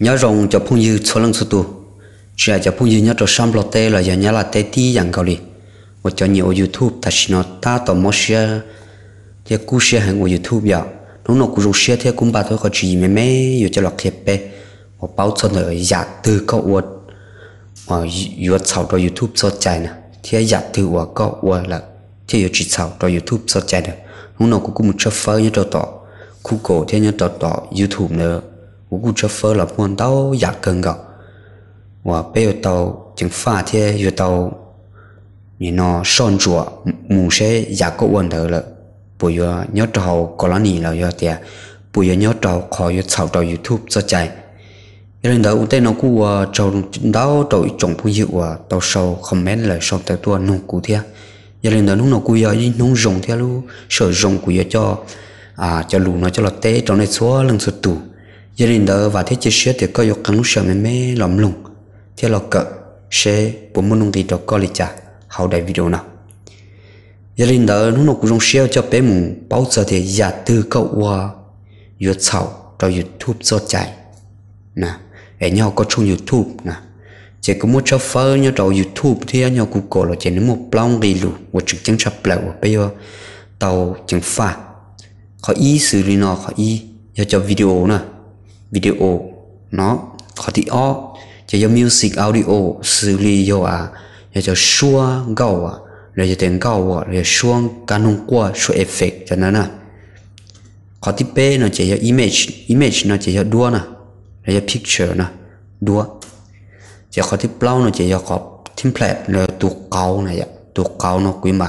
nhớ rồng cho phun dư số lần số tu chỉ cho phun dư nhớ cho xăm lọt tê là giờ nhớ là tê tí dạng cầu đi một cho nhiều youtube ta xin nó ta tổ mò xe giờ cú xe hàng của youtube giờ nó nó cú xe thế cũng bà thôi có chỉ mẹ mẹ giờ cho lọt kẹp bé một bao chân rồi giả từ có uột mà uột sau cho youtube so chạy nè thế giả từ uột có uột là thế giờ chỉ sau cho youtube so chạy nè nó nó cũng một cho phơi nhớ cho tỏ google thế nhớ cho tỏ youtube nữa 我顾着佛了碰到牙根个，我不要到正发天要到，你那上桌木些牙个问头了，不要鸟找过了你了要的，不要鸟找靠要炒到 YouTube 这在。cho nên đó ông tên nó cú ờ, trâu đó đội trồng phun hiệu à ờ, tàu sâu comment lại sau tới tua nông cú thia cho nên đó lúc nào cú giờ đi nông rồng thia lu sợ rồng cú giờ cho à cho lù nó cho là té trong này xóa lần sụt tủ gia đình đó và thế chia sẻ thì có yêu cắn lúc sợ mẹ mẹ lầm lùng thế là cỡ sẽ bốn môn nông thì đó có lý trả hậu đại video nào gia đình đó nó nó cũng rong xeo cho bé mùng bao giờ thì giả tư cậu qua youtube sầu rồi youtube do chạy nè ở nhau có trong youtube nè chỉ có một cho phơ nhau trong youtube thì anh nhau google là chỉ nếu một blog đi lù và trực chứng sắp lại và bây giờ tàu chứng phạt họ ý xử lý nó họ ý cho video nè วิดีโอเนาะขอที่ออจะยมิวสิกออดิโอสื่อเรียวอ่ะจะจะชัวงเก่าอ่ะเราจะเต็งเก่าอ่ะเราช่วงการลงกลัวช่วยเอฟเฟกต์จากนั้นอะขอที่เป้เนาะจะยาอิมเมจอิมเมจเนาะจะยาดัวนะเราจะพิกเจอร์นะดัวจะขอที่เปล่าเนาะจะยาขอทิมเพลตเนาะตัวเก่าเนี่ยตัวเก่าเนาะกุยมา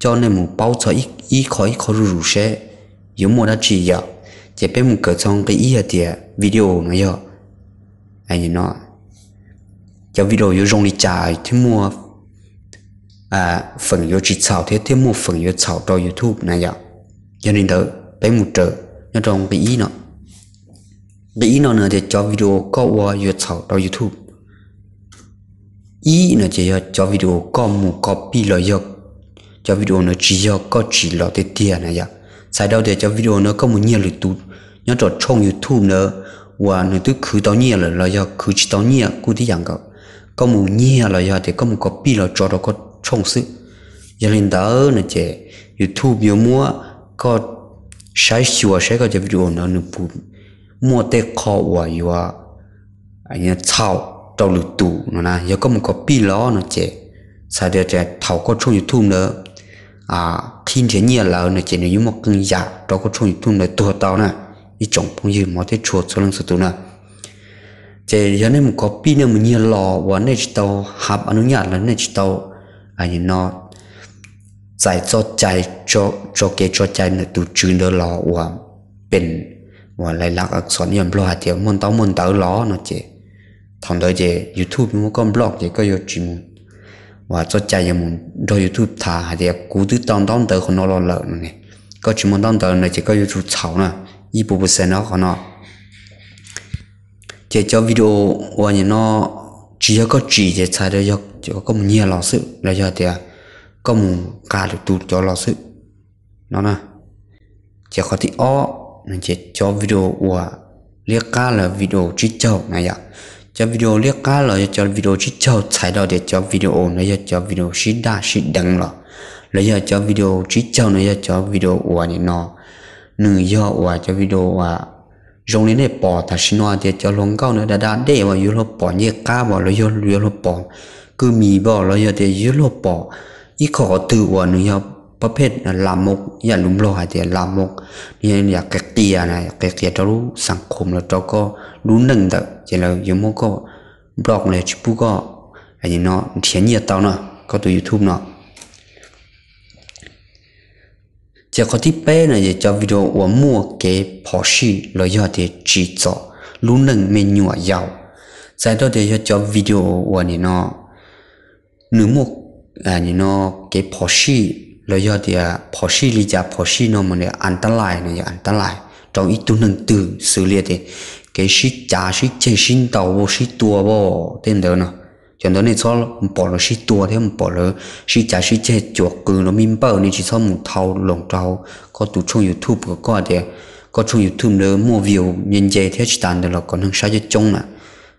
เจ้ในหมู่เป้าจะอีอีขออีขอรู้รูเช่ยมัวนาจีอ่ะ chế bé một cỡ trong cái ý thì video nó yo anh nhìn nó cho video yo rong đi trả mua à phần yo chỉ chào thế thì mua phần yo chào cho youtube này yo cho nên đó bé một trợ trong cái ý nó cái ý nó nữa thì cho video có qua yo chào cho youtube ý nó chỉ cho video có một copy là yo cho video nó chỉ có chỉ là thế tiền này yo sai đâu để cho video nó có một nhiều lực tụt nhớ trò trông như thu nữa và nó tôi cứ tao nhẹ là lại do cứ chỉ tao nhẹ cứ đi dạng cậu có một nhẹ là do thì có một copy là trò đó có trông sự giờ lên đó là trẻ youtube nhiều mua có sai sửa sai cái chế video nó nó bù mua tê khó và yêu à anh ấy thao tao lụt tủ nó na giờ có một copy lo nó trẻ sao để trẻ thao có trông thu nữa à khi chế nhẹ là nó trẻ nó như một cơn giả đó có trông thu này tôi tao nè 一种朋友冇得做做人事度呢。这原来唔个比呢唔热咯，我呢知道合安努亚人呢知道，哎呀喏，在做在做做嘅做在呢都转到咯，我变我嚟拉阿索呢唔落下條門到門到咯呢只，同到只 YouTube 冇咁 blog 只個要轉門，我做在有門到 YouTube 睇下只古都當當到佢攞落嚟呢，個轉門當到呢只個要做炒呢。y bộ bộ sẽ nó khó nó chỉ cho video của những nó chỉ có chỉ để xài để cho chỉ có một nhiều lọ sự là cho thì có một cả được tụt cho lọ sự nó nè chỉ có thì ó nên chỉ cho video của liếc cá là video chi cho này ạ cho video liếc cá là cho video chi cho xài đó để cho video này cho video xí da xí đằng lọ lấy giờ cho video chi cho này cho video của những nó หนึ่งยอว่าจะวิดีโอว่าตรงนี้ได้ปอดแต่ชินวเดียจะลงเก้าเนื้อดาดาได้ว่ายุโรปปอเยก้าบแล้วยุโรปปอคือมีบ่แล้วยุเดียยุโรปปออีขอตือว่าหนึ่งยออประเภทลามกอย่าลุ่มลหยเดียลามกนี่อยากแกเตียนะแกเตียจะรู้สังคมแล้วจะก็รู้หนึ่งแต่เจเรายมก็บล็อกเลยชิบุก็อันนี้เนาะเขียนเยอะเต่าเนาะก็ตัวยูทูบเนาะจะคนที่เป้นะจะจะวิดีโอว่ามั่วเก๋พอชีเรายอดเดจีจอรู้หนึ่งเมนูยาวใจตัวเดียวจะวิดีโอว่านี่เนาะหนึ่งมัวอันนี้เนาะเก๋พอชีเรายอดเดียพอชีลีจะพอชีเนาะมันเนี่ยอันตรายเนี่ยอันตรายตรงอีตัวหนึ่งตื่นสื่อเรียดเก๋ชิจ่าชิเจชินเต่าโบชิตัวโบเต้นเดียเนาะ cho nên cho bỏ nó xí tua thế một bỏ nó xí trả xí chơi chuột cứ nó minh bao nên chỉ sau một thầu lồng trâu có tụ trong youtube có có để có trong youtube nữa mua view nhân dây thế chỉ tàn được là còn hàng sao cho trông nè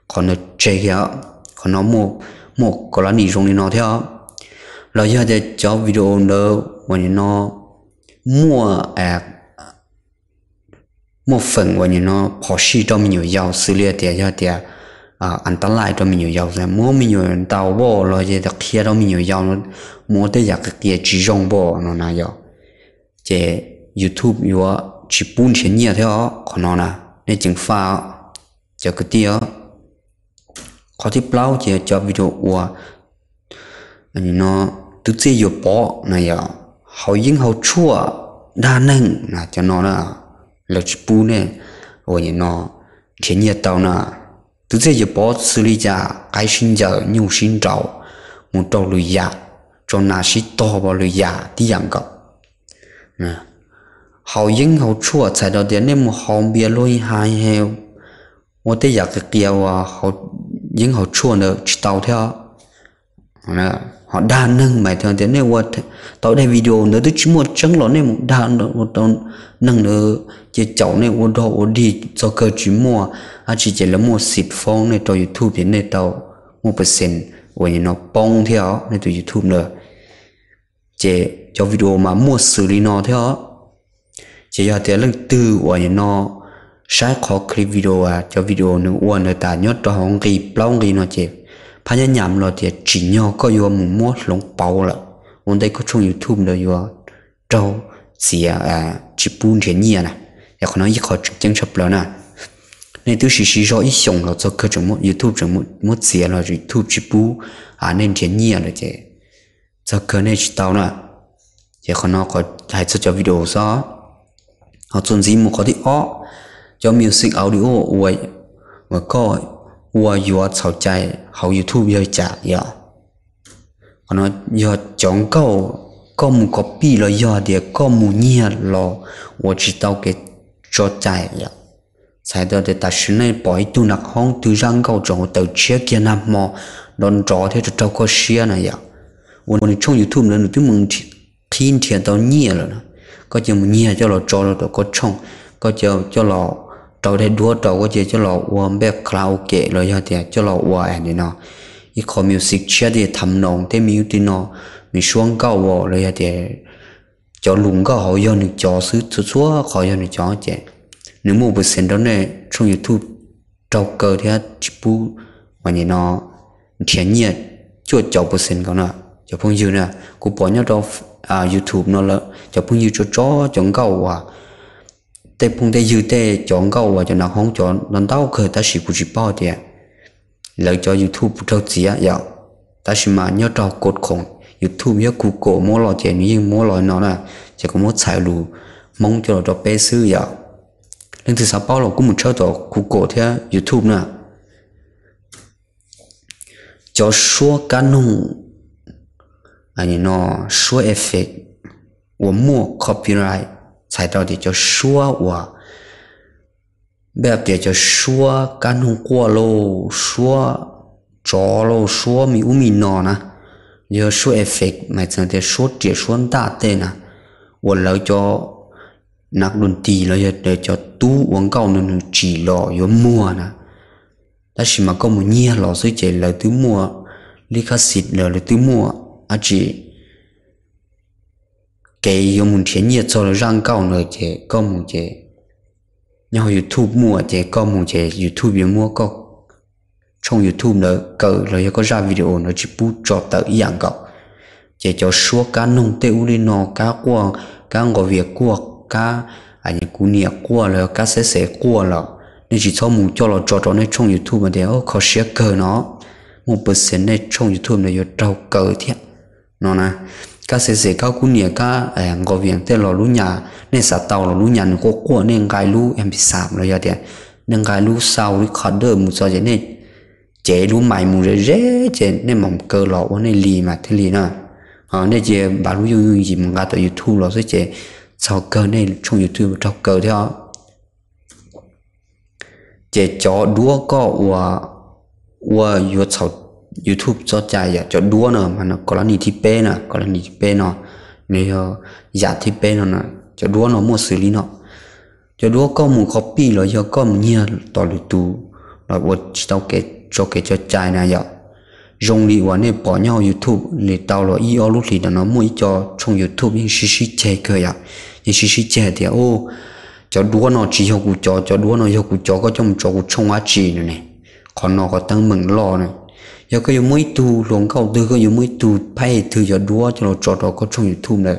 còn nó chơi kia còn nó mua mua có là nỉ rong đi nó thế á là giờ thì cho video nữa when nó mua à mua phần when nó bỏ xí trong nhiều giàu xử lý thế, giờ tiền à anh ta lại cho mình nhiều giàu ra mua mình nhiều tàu bộ rồi thì đặc kia đó mình nhiều giàu nó mua tới giờ cái kia chỉ dùng bộ nó nào giàu chế youtube yo chỉ bốn chín nhiều theo đó nó là nên chính pha cho cái tia có thể bao chế cho video của anh nó tự chế yo bỏ này giàu hậu dính hậu chua đa năng là cho nó là là chỉ bốn này rồi nó thiên nhiệt tàu nào từ thế giờ bỏ xử lý ra cái sinh giờ nhiều sinh trầu một trầu lười già cho na sĩ to vào lười già đi dạng cậu nè hậu dính hậu chua chạy đầu tiên nên một hậu bia lôi hai heo 我得也个叫啊，好，人好错呢，知道的。đó. họ đa nâng mày theo thế này what tao đây video nữa tôi chỉ một chân lọ này đa một tao nâng nữa chỉ cháu này một đồ một đi cho cơ chỉ mua à chỉ chỉ là mua xịt phong này tao youtube thế này tao một phần percent của nó bong theo này tao youtube nữa chỉ cho video mà mua xử lý nó theo chỉ cho thế lần tư của nó sai khó clip video à cho video nó uốn ở ta nhớ cho hóng kỳ plong kỳ nó chép พยายามเราเดียจีเนาก็ยัวมุมมัวหลงเป่าละวันได้ก็ช่วงยูทูบเรายัวเจ้าเสียอ่าจีปูนเทียนเนี่ยนะอยากคนนั้นยี่ขอจังชับแล้วนะในตัวสิสิเราอีส่งเราจะก็จะมุยูทูบจะมุมุเสียเรายูทูบจีปูอ่าเน้นเทียนเนี่ยเลยเจจะก็เนี่ยจีเตานะอยากคนนั้นก็ให้จะจะวิดีโอซะเขาจนซีมุเขาที่อ้อจะมิวสิกออดิโออวยเมื่อก่อน我有吵架，好有土有假呀。我那要讲够，够木个比了要的，够木念了，我知道给做在呀。才到的大学内摆度那行度上高中到这个那么，能找的就找个些那样。我那从 YouTube 那边问题，天天到念了呢，个就念叫了找了到个冲，个就叫了。trâu đây đua trâu có chơi cho lò uom bếp karaoke rồi giờ thì cho lò uom anh đi nó ít có music chơi thì thầm nòng thế music đi nó mình xuống cao vò rồi giờ thì cho lùng cao họ giờ này cho sứ số số họ giờ này cho chơi nếu mua bữa xem đó này trong youtube trâu cơ thì chỉ bu mà nhìn nó thiên nhiên chưa cho bữa xem cái nào cho phong dư nè cũng bỏ nhau trong à youtube nó là cho phong dư cho chó chống cao à tê phung tê dư tê chọn câu và cho nó không chọn nó đau khởi ta sĩ của chị bao thì lợi cho youtube trâu gì á dạo ta sĩ mà nhớ trò cột khổng youtube nhớ google cổ mỗi lò chè nhưng mỗi lò nó là chỉ có một xài lù mong cho nó cho bé sư dạo nên từ sao bao lò cũng một trâu tổ google thế youtube nè cho số cá nung anh à, nó số effect mua copyright 才到底就说我。แ要บเ说干ย过จ说着喽，说กา米ห呢，ก说 effect，买成的说ช说大ม呢，我老มีนะยอะชัวอฟเฟกตมายถ่เจียชันะวันแล้วจะนักดนตรีแล้วจะเดี๋ยวจะตู้วงเก่าหนึ่งจีหลอยมัวนะแต่ชิมาก็มึงเงียหลอซึ่งเจแล้วตื้มัวลิขสิทธิ์แล้วตื้อมัวอาจ cái yo mun che nhiệt cho nó răng cao nó che có mu che nhau youtube mua che có mu youtube yo mua có trong youtube nó cỡ rồi có ra video nó chỉ bút cho tự dạng cậu chỉ cho số cá nông tiêu đi nó cá qua cá ngồi việc qua cá anh cú nia qua rồi cá sẽ sẽ qua rồi nên chỉ cho mù cho là cho cho trong youtube mà để ô có share cờ nó một phần này trong youtube này yo trâu cờ thiệt nó nè ka se se ka kunia ka ngoviang te lo lu nya ne sa tao lo lu nya ne ko ko ne ngai lu em bi sam lo ya te ne ngai lu sau ri kha de mu cho je ne chế lu mai mu re re che ne mong cơ lo o ne li ma te li na ha ne je ba lu yu yu ji mong ga to youtube lo se che sau cơ ne chung youtube cho cơ theo chế chó đua có wa wa yu chao ยูทูบจดใจอ่ะจดด้วยเนาะมันกรณีที่เป้เน่ะกรณีที่เป้เนาะเนี่ยอยากที่เป้เนาะจดด้วยเนาะมั่วสื่อลีเนาะจดด้วยก็มืงคัดปี้เลยก็มงเียต่อรูตูเราว่าจะเอาเกจเอาเกจอใจนะอย่าลงลีวันนี้ป่อเน่ายูทูบเนี่ยตาวลอีออลุลีเนอะมั่วจะชงยูทูบยังชิชิเจเกย์อย่ายังชิชิเจเดียวโอ้จดด้วยเนาะจีฮกุจอจดด้วยเนาะฮกูจอก็จะมุ่งจกูชงอาจีเนี่ยคนเนาะก็ตั้งมึงรอเนี่ย yo ko yo muy tu long kao de ko yo muy tu pai tu yo duo cho lo cho to ko chung yo tu na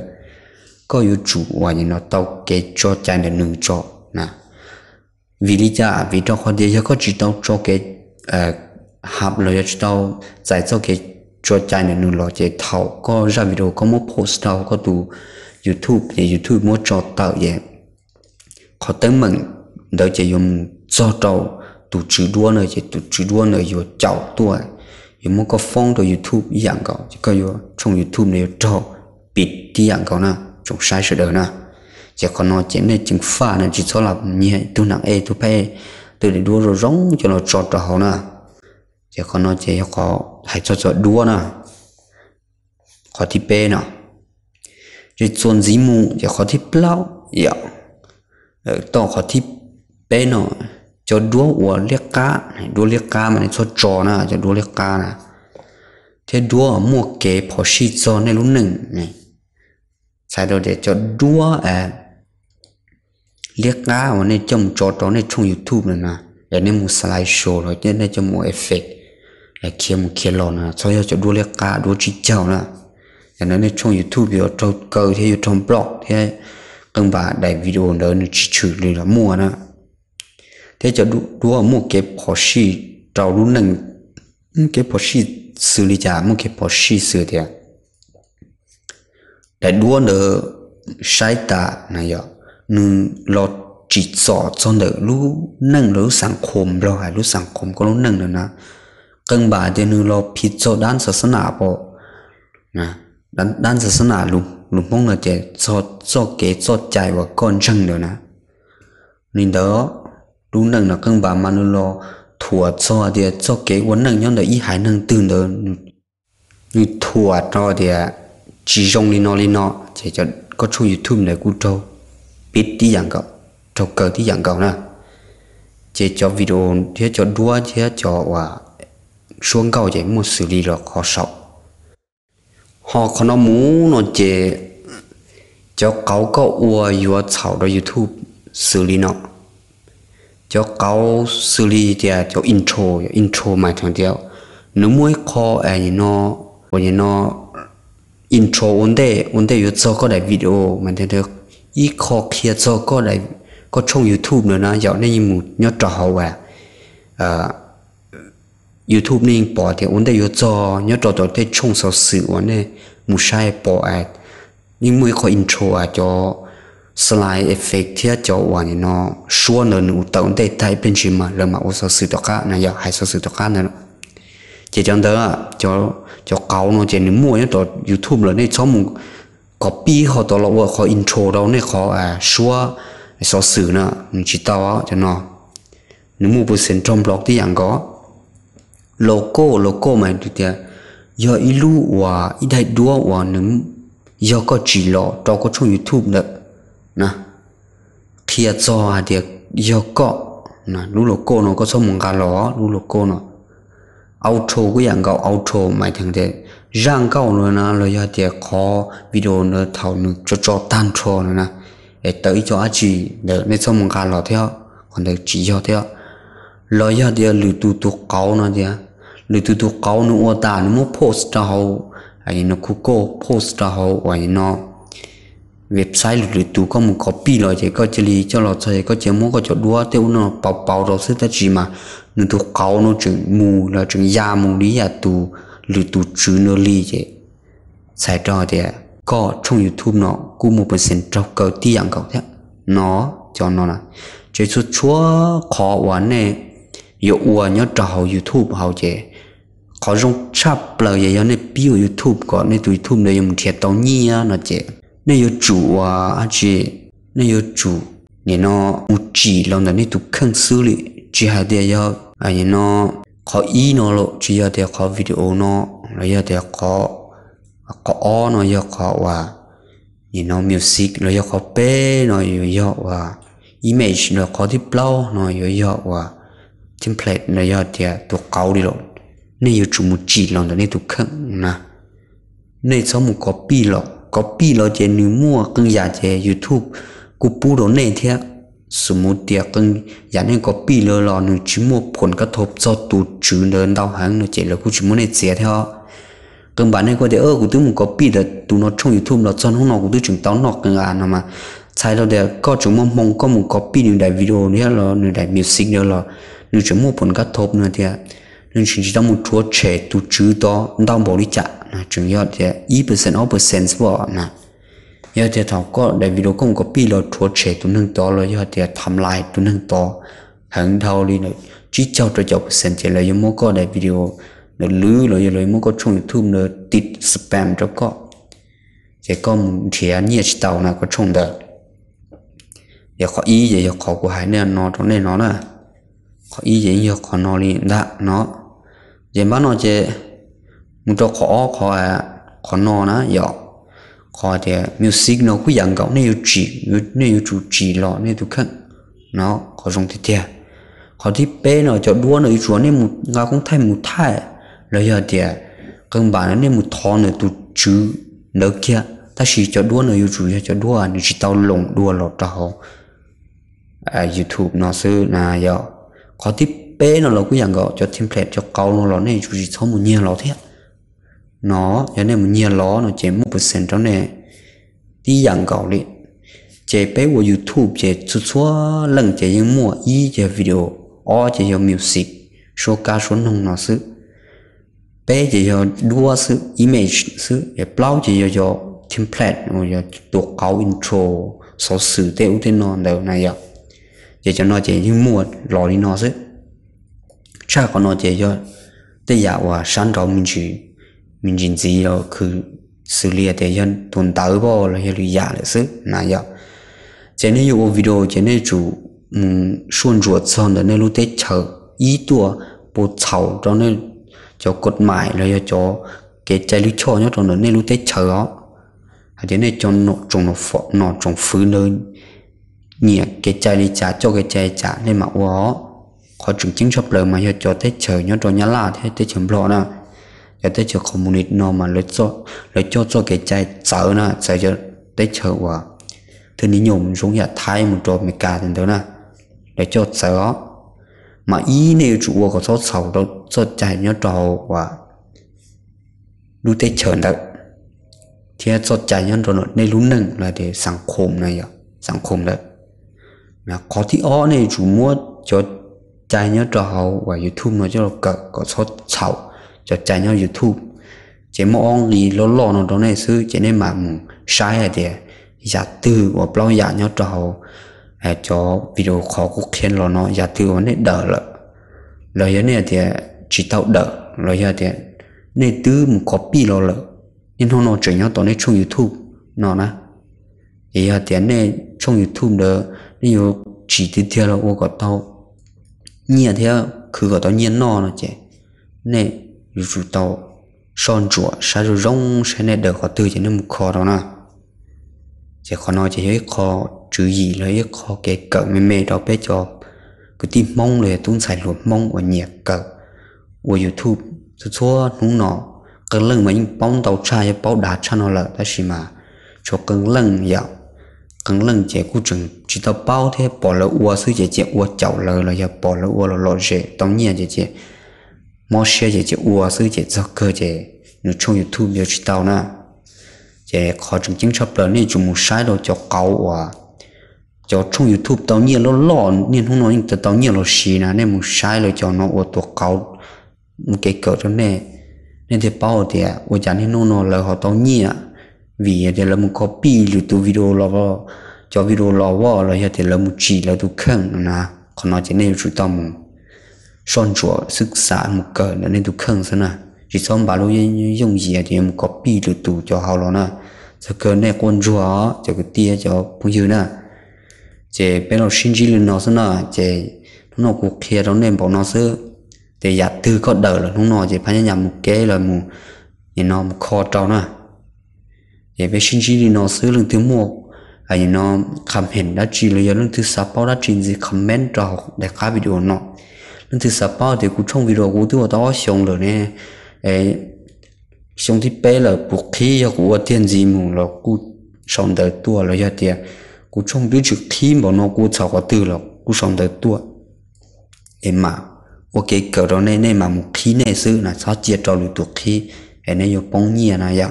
ko yo chu wa nó tao ke cho cha ne nu cho na vì lý do vì trong khoa địa có chỉ tao cho cái hạp lời cho tao giải cho cái cho cha này nụ lo chế thảo có ra video có một post tao có tụ youtube thì youtube mua cho tao vậy có tới mình đợi chế dùng cho tao tụ chữ đua nữa chế tụ đua nữa rồi chảo tuổi 有么个放到 YouTube 一样搞，就个有从 YouTube 那找别的样搞呢，从晒出来呢，就可能真的真发呢，只做了你都能哎都拍，都得多少种就能找着好呢，就可能这一个还做做多呢，好的白呢，就做节目就好的不老呀，呃，到好的白呢。cho đua ủa liếc cá đua liếc cá mà cho trò nè cho đua liếc cá nè thế đua ở mua kế phò xì cho này lúc nừng này sai đồ để cho đua à liếc cá mà nên trong trò trò này trong youtube này nè để nên slide show rồi cho nên cho mua effect để kia mua kia lò nè cho đó cho đua liếc cá đua chỉ chào nè để nó nên trong youtube rồi trong cầu thế trong blog thế cần bà đại video đó nó chỉ chửi là mua nè แต่จะดูดูว่ามุกเก็บพอชีเจ้ารู้หนึ่งมุกเก็บพอชีสื่อลิจามุกเก็บพอชีสื่อเดียวแต่ดูว่าเนอใช้ตานายกนึ่งรอจิตสอดจนเดอรู้หนึ่งรู้สังคม เราหายรู้สังคมก็รู้หนึ่งเลยนะกังบาเดนึงเราผิดโจดานศาสนาพอนะด้านศาสนาลุงลุงพงษ์เราจะโจโจเกโจใจว่าก่อนช่างเดียวนะนี่เด้อ lúc nâng là cân bà mà nó lo thua cho thì cho cái quấn nâng nhau là ý hải nâng từ đó như thua cho thì chỉ dùng đi nó đi nó chỉ cho có chung youtube này cũng trâu biết tí dạng cậu trâu cờ tí dạng cậu nè chỉ cho video thế cho đua thế cho và xuống cầu chỉ một xử lý là khó sợ họ có nó muốn nó chỉ cho cậu có ua vừa chảo đó youtube xử lý nó cho câu xử lý thì à, cho intro intro mà thằng tiêu nó mới khó ấy nó vậy nó intro ổn đề ổn đề yếu cho có đại video mà thằng tiêu ít khó kia cho có đại có trong youtube nữa nó dạo này một nhớ trò hậu à, à youtube nên bỏ thì ổn đề yếu cho nhớ trò trò thế trong sau sự ổn đề một sai bỏ à nhưng mới khó intro à cho สลายเอฟเฟกต์ที่จะวานเนะชัวเนินอุตตันได้ไทยเป็นชิมาเรื่องมาอุสสือต่อกรนะอยากให้สือต่อกรนั่นเจจังเด้อจะจะเกาเนาะเจนึ่มั่วเนี่ยต่อยูทูบเลยเนช่องมึงก็ปีเขาตลอดว่าเขาอินโทรเราเนี่ยเขาเอ่ชัวสสื่อเนาะมึงชิตาวเจะเนาะหนึงมวเปอร์เซ็นต์จอมบล็อกที่อย่างก็โลโก้โลโก้หมาดูเดียยออีลูว่าอีได้ดัวว่าหนึ่งยอก็จีรอตอก็ช่วงยูทูบเนาะนะเทียจอเดียกยอก็นะรู้โลโก้เนาะก็สมงกาหลอรู้โลโก้เนาะเอาโทก็อย่างเก่าเอาโทหมายถึงเด็กร่างเก่าเลยนะเลยเดียกขอวิดีโอเนาะเท่านึงจะจอตันโทเนาะนะเอตัวอีจออาจีเด็กในสมงกาหลอเท่าคนเด็กจียอเท่าเลยเดียหรือตัวตัวเก่าเนาะเดียหรือตัวตัวเก่าเนาะว่าตาเนาะโพสต์เอาไอ้เนาะคุกโก้โพสต์เอาไอ้เนาะ website lụt lụt tu có một copy rồi thì có chỉ lý cho lọt thì có chỉ muốn có chỗ đua tiêu nó bảo bảo rồi sẽ gì mà nó tu cao nó chừng mù là chừng già mù lý à tu lụt tu chữ nó lý chứ sai trò thì à, có trong youtube nó cũng một phần sen trâu cầu ti dạng cầu thế nó cho nó là chỉ số chúa khó quá nè yêu ua nhớ trò youtube hậu chứ khó dùng chắp lời vậy nhớ nè biểu youtube có nè tu youtube này dùng thiệt tao nhi nó chứ 那有主啊，而且那有主，你呢无知，让的你都看手里，只还得要哎你呢考一呢咯，只要得考 video 呢，然要得考考 all 呢要考哇，你呢 music 然要考 b 呢又要哇，image 呢考的 blow 呢又要哇，template 呢要得都搞的咯，那有主无知，让的你都看呐，那怎么 copy 了？copy lo chế nữ mua cưng giả chế youtube cú bù đồ này thế sự một tiệc cưng giả nên copy lo lo nữ chỉ mua phần các thộp do tụ chữ lớn đau hàng nữ chế là cú chỉ mua này chế theo cưng bạn này có thể ơ cú tôi muốn copy là tụ nó trong youtube là cho nó nó cú tôi chúng tao nó cưng à mà sai đâu để có chúng mong mong có muốn copy những đại video nữa là những đại music nữa là những chỉ mua phần các thộp nữa thế nên chúng ta một chỗ trẻ tu chữ đó đau bỏ đi chạ là chủ yếu là ít percent or percent vợ mà giờ thì thảo có để video không có bị lo chỗ trẻ tu nâng to rồi giờ thì tham lại tu nâng to hàng thâu đi này chỉ cho cho cho percent thì là giống có để video nó lứ rồi rồi muốn có chung thùng nó tít spam cho có thì có một trẻ nhiệt tàu nào có chung được giờ có ý gì giờ có của hai nên nó trong này nó là có ý gì giờ có nó liền đã nó ยังบ้านรอเจมุตขอขอขอนอนะอยอกขอเดียมิวสิกเนาะคุยยังเก่าเนี่ยอยู่จีเนี่ยอยู่จูจีหล่อเนี่ยทุกข์นเนาะขอทรงเทียขอที่เป้เนาะจะด้วนเนาะอยู่ชวนเนี่ยมุงาคงไทยมุไทยแล้วยอดเดียกังบานเนี่ยมุทอเนี่ยตุจื้อเนาะเกียถ้าชีจะด้วนเนาะอยู่จูจะด้วน่ิชิตาลลงด้วนหล่อเเ้าอ่ายูทูบเนาะซื้อนายอะขอที่ bé nó là cái dạng gọi cho template cho câu nó là này chủ gì số một nhiên nó thế nó cho nên một nhiên nó nó chỉ một phần trong này đi dạng gọi đi chế bé của youtube chế chút số lần chế những mua y chế video o chế cho music số ca số nông nó sự bé chế cho đua sự image sự để blog chế cho template rồi cho tổ câu intro số sự tiêu thế nó đều này ạ, để cho nó chế những mua lò đi nó sự cha con nó chơi rồi để giả hòa sẵn tạo mình chú mình chỉ gì đó cứ xử lý thế dân tồn tại bao là hiểu lý giả là sự nãy giờ cho nên có video cho nên chú um xuân ruột son rồi nên lúc đấy chờ ý tua bộ thảo đó nên cho cột mãi rồi cho cái trái lưỡi cho nhá trong nên lúc đấy chờ đó cho nên cho nó trồng nó phọ nó trồng phứ lên nhẹ cái trái lưỡi trả cho cái trái trả nên mà wow có chứng chứng sắp lời mà giờ cho tới chờ nhớ cho nhá là thế tới chấm lọ nè giờ tới chờ community nó mà lấy cho lấy cho cho cái chạy chở nè chạy cho tới chờ quả thứ ní nhổm xuống nhà thay một trò mày cả thành đó nè lấy cho chở mà ý nếu chủ của số sáu đó cho chạy nhớ trò quả đủ tới chờ đó thì cho chạy nhớ trò nó nên lúc nâng là để sáng khom này à sáng khom đó là có thì ó này chủ mua cho chạy nhớ cho họ và youtube nó cho cỡ có số sáu cho chạy nhớ youtube chế một ông thì lo lo nó đó này sư chế nên mà sai à thì giả tư và bao giả nhớ cho họ à cho video khó cũng khen lo nó giả tư nó nên đỡ lợ lời này thì chỉ tạo đỡ lời thì nên từ một copy lo lợ nhưng hôm nó chỉ nhau tao nên trong youtube nó nè thì giờ thì này trong youtube đó nên chỉ từ theo là ô có tao nhẹ theo cứ tao nhiên nọ nó chè nè rủ tao son chùa sa rủ rong sẽ nè đỡ khó tư chỉ nên một khó đó nè chỉ khó nói chỉ hơi khó chữ gì là hơi khó kể cỡ mê mê đó bé cho cứ tìm mong là tuôn xài luộc mong ở nhẹ cỡ của youtube thứ xua núng nọ cần lưng mà những bóng tàu trai bóng đá cho nó là ta xì mà cho cần lưng dạo khẳng lần chế cú chừng chỉ tao bao thế bỏ lỡ ua sư chế chế ua chậu lỡ là giờ bỏ lỡ ua là lọ chế tống nhiên chế chế mò xe chế chế ua sư chế do cơ chế nó trong youtube giờ chỉ tao na chế khó chừng chính chấp lỡ nên chúng một sai đâu cho cao ua cho trong youtube tao nhiên nó lọ nên không nói nhưng tao nhiên nó xì nè nên một sai rồi cho nó ua tuột cao một cái cỡ cho nè nên thế bao thì ua chẳng nên nó nó lỡ họ tao nhiên à วิีเดี๋ยวเรามึงปีลอยูตัววิดีโอเราจะวิดีโอเราว่าเราจะเดี๋ยวเรามึจีเราตัวเครื่องนะขณะจะเนี่ยชุดต่อมึงส่งจวศึกษามึงเกิดแล้วเนี่ยตัวเครื่องซะนะจีซ้อมบาลูยังยังยีเดี๋ยวมึงคอปีลอยู่ตัวจะเอาแล้วนะจะเกินเนี่ยคนจวจะกตี้ยจะพูดอยู่นะจะเป็นเราชินจีลรนเราซะนะจะน้องกูเคลียร์เราเนี่ยบอกน้องซึ่งแต่อยากตื้อก็เดินแลยน้องน้องจะพยายามมุกเก์เลยมึงยังน้องมุงคอเจ้านะ也为星期六是轮到我，哎呀，那看片的记录也轮到沙包的真是 comment 到来看 video 呢，轮到沙包的古冲 video 古都到上了呢，哎，上的背了不去呀，古点子木了，古上的多了一点，古冲的就去嘛，那古炒个多了，古上的多，哎嘛。我给搞到那那嘛木去那事，那啥介绍了都去，哎那有帮你那样。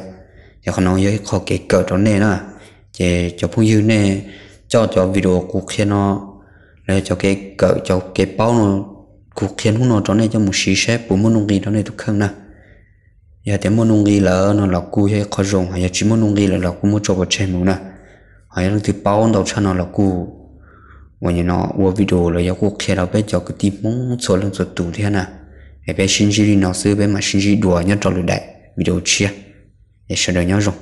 อยากน้องย้อยขอเกเกิดตอนนี้นะเจจะพูดยืนเนี่ยจอจอวิดีโอกูเขียนเนาะแล้วจะเกเกิดจะเกเป้าเนาะกูเขียนหุ่นเนาะตอนนี้จะมุชีเชฟปุ่มนุ่งกีตอนนี้ทุกครั้งนะอย่าแต่มนุ่งกีแล้วเนาะเรากูให้ขอรงอย่าชิมนุ่งกีแล้วเรากูมุ่งจบเชมุนะหายเรื่องที่เป้าเนาะชนะเรากูวันนี้เนาะว่าวิดีโอเลยอยากกูเขียนเราไปจอกตีมงโซนเรื่องสุดตูเท่านะไอ้ไปชินจีนเนาะซื้อไปมาชินจีดัวเนี่ยจอดเลยได้วิดีโอเชียร์也车的羊绒。